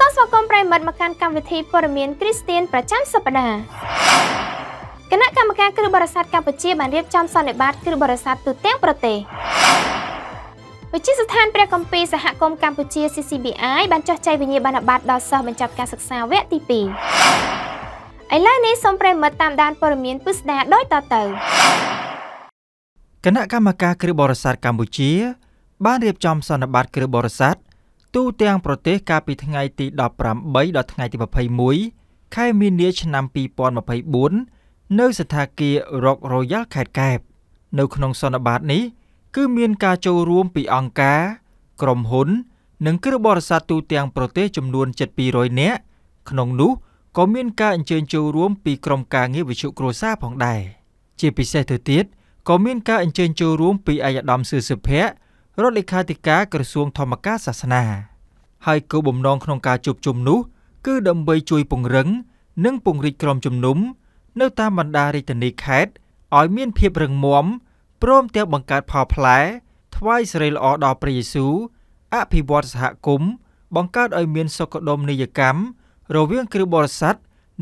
សូមស្វាគមន៍ប្រិមិត្តមកកាន់កម្មវិធីព័ត៌មានគ្រីស្ទានប្រចាំសប្តាហ៍គណៈកម្មការគ្រឹះបរិស័ទកម្ពុជាបានរៀបចំសន្និបាតគ្រឹះបរិស័ទទូទាំងប្រទេសវិទ្យាស្ថានព្រះគម្ពីរសហគមន៍កម្ពុជា CCBI បានចុះចែកវិញ្ញាបនបត្រដល់សិស្សបញ្ចប់ការសិក្សាវគ្គទី2ឥឡូវនេះសូមប្រិមិត្តតាមដានព័ត៌មានពិស្ដាដូចតទៅគណៈកម្មការគ្រឹះបរិស័ទកម្ពុជា បានរៀបចំសន្និបាតគ្រឹះបរិស័ទទូទាំងប្រទេសកាលពីថ្ងៃទី18ដល់ថ្ងៃទី21ខែមីនា ឆ្នាំ2024នៅ ស្ថាគារ Rock Royal ខេត្តកែប នៅក្នុងសន្និបាតនេះ គឺមានការចូលរួមពីអង្គការក្រុមហ៊ុននិងគ្របរិស័ទទូទាំងប្រទេសចំនួន7200នាក់ក្នុងនោះក៏មានការអញ្ជើញចូលរួមពីក្រុមការងារវិទ្យុគ្រួសារផងដែរជាពិសេសទៅទៀតក៏មានការអញ្ជើញចូលរួមពីអាយដាមសឺសុភ័ក្ររដ្ឋលេខាធិការក្រសួងធម្មការសាសនាហើយគោលបំណងក្នុងការជួបជុំនោះ គឺដើម្បីជួយពង្រឹង និងពង្រីកក្រមជំនុំនៅ តាមបណ្ដារាជធានីខេត្តឲ្យមាន ភាពរឹងមាំព្រមទាំងបង្កើតផលផ្លែ ថ្វាយសិរីល្អដល់ព្រះយេស៊ូវអភិវឌ្ឍសហគមន៍បង្កើតឲ្យមានសុខដុមនីយកម្មរវាងគ្រូបរិស័ទ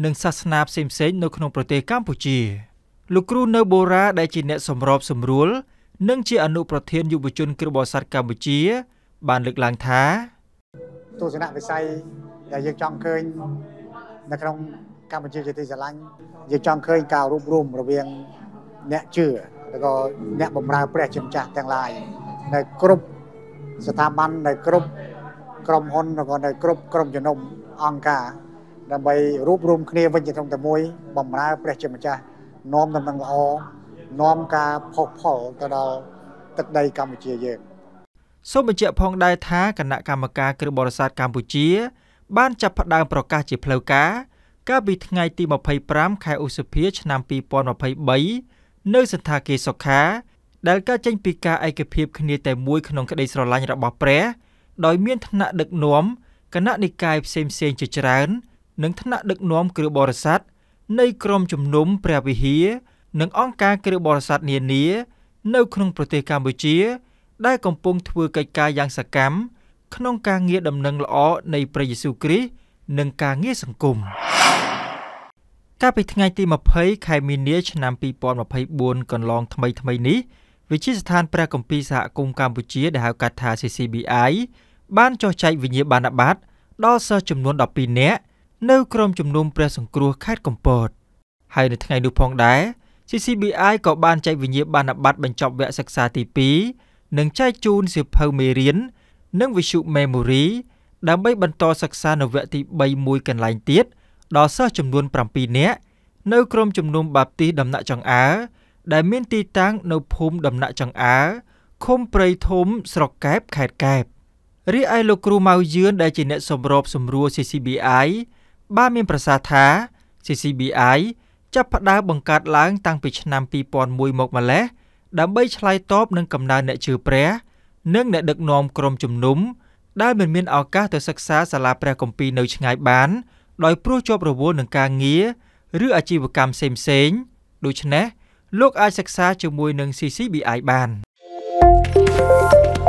និងសាសនាផ្សេងៗនៅក្នុងប្រទេសកម្ពុជាលោកគ្រូនៅបូរ៉ាដែលជាអ្នកសម្របសម្រួលនិងជាអនុប្រធានយុវជនគ្របអស័តកម្ពុជា បានលើកឡើងថាទស្សនវិស័យដែលយើងចង់ឃើញនៅក្នុងកម្ពុជាជាទីស្រឡាញ់យើងចង់ឃើញការរួបរวมរវាងអ្នកជឿឬក៏អ្នកបម្រើព្រះជាម្ចាស់ទាំងឡាយនៅគ្រប់ស្ថាប័ននៅគ្រប់ក្រុមហ៊ុនឬក៏នៅគ្រប់ក្រុមជំនុំអង្គការដើម្បីរួបរวมគ្នាវិញជាធំតែមួយបម្រើព្រះជាម្ចាស់នាំដំណឹងល្អនាំការផុសផុលទៅដល់ទឹកដីកម្ពុជាយើងសូមបញ្ជាក់ផងដែរថាគណៈកម្មការគ្រឹះបរិស័ទកម្ពុជាបានចាប់ផ្ដើមប្រកាសជាផ្លូវការកាលពីថ្ងៃទី25ខែឧសភាឆ្នាំ2023នៅសន្តាគារសុខាដែលកើតចេញពីការឯកភាពគ្នាតែមួយក្នុងក្តីស្រឡាញ់របស់ព្រះដោយមានឋានៈដឹកនាំគណៈនិកាយផ្សេងៗជាច្រើននិងឋានៈដឹកនាំគ្រឹះបរិស័ទនៃក្រមជំនុំព្រះវិហារនិងអង្គការគ្រាបរិស័ទនានា នៅក្នុង ប្រទេសកម្ពុជា ដែលកំពុងធ្វើកិច្ចការយ៉ាងសកម្មក្នុងការងារដំណឹងល្អនៃព្រះយេស៊ូវគ្រីស្ទនិងការងារសង្គមកាលពីថ្ងៃទី20ខែមីនា ឆ្នាំ2024កន្លង ថ្មីថ្មីនេះវិជាស្ថានព្រះគម្ពីរសហគមន៍កម្ពុជាដែលហៅកាត់ថា CCBI បានចុះចែកវិញ្ញាបនបត្រដល់សិស្សចំនួន12នាក់នៅ ក្រុមជំនុំព្រះសង្គ្រោះខេត្តកំពតហើយនៅថ្ងៃនោះផងដែរ CCBI ក៏បានចែកវិញ្ញាបនបត្របញ្ចប់វគ្គសិក្សាទី2និងចែកជូនសៀវភៅមេរៀននិងវិទ្យុ Memory ដើម្បីបន្តសិក្សានៅវគ្គទី3មួយកន្លែងទៀតដល់សិស្សចំនួន7នាក់នៅក្រុមជំនុំបាបទីដំណាក់ចង្អើដែលមានទីតាំងនៅភូមិដំណាក់ចង្អើឃុំព្រៃធំស្រុកកែបខេត្តកែបរីឯលោកគ្រូម៉ៅយឿនដែលជាអ្នកសម្របសម្រួល CCBI បានមានប្រសាសន៍ថា CCBI ចាប់ផ្ដើមបង្កើតឡើងតាំងពីឆ្នាំ2001មកម្លេះដើម្បីឆ្លើយតបនឹងកំណើនអ្នកជឿព្រះនិងអ្នកដឹកនាំក្រុមជំនុំដែលមិនមានឱកាសទៅសិក្សាសាលាព្រះគម្ពីរនៅឆ្ងាយបាន ដោយព្រោះជាប់រវល់នឹងការងារឬអាជីវកម្មផ្សេងៗដូច្នេះលោក អាចសិក្សាជាមួយនឹង CCBI បាន។